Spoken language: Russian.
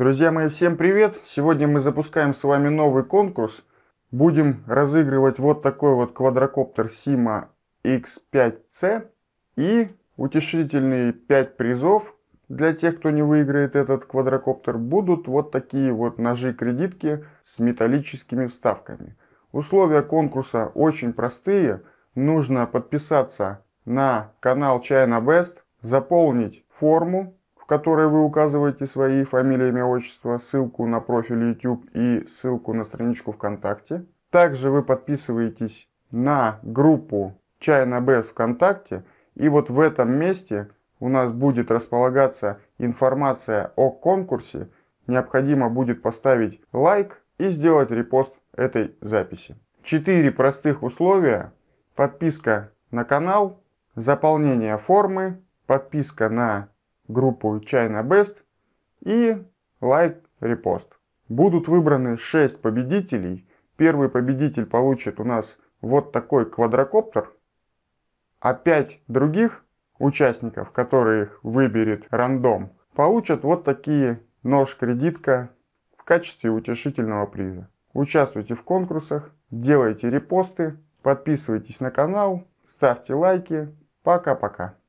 Друзья мои, всем привет! Сегодня мы запускаем с вами новый конкурс. Будем разыгрывать вот такой вот квадрокоптер Sima X5C и утешительные 5 призов для тех, кто не выиграет этот квадрокоптер, будут вот такие вот ножи-кредитки с металлическими вставками. Условия конкурса очень простые. Нужно подписаться на канал China Best, заполнить форму которой вы указываете свои фамилии, имя, отчество, ссылку на профиль YouTube и ссылку на страничку ВКонтакте. Также вы подписываетесь на группу China Best ВКонтакте. И вот в этом месте у нас будет располагаться информация о конкурсе. Необходимо будет поставить лайк и сделать репост этой записи. Четыре простых условия. Подписка на канал, заполнение формы, подписка на группу China Best и лайк, репост. Будут выбраны 6 победителей. Первый победитель получит у нас вот такой квадрокоптер, а 5 других участников, которых выберет рандом, получат вот такие нож-кредитка в качестве утешительного приза. Участвуйте в конкурсах, делайте репосты, подписывайтесь на канал, ставьте лайки. Пока-пока.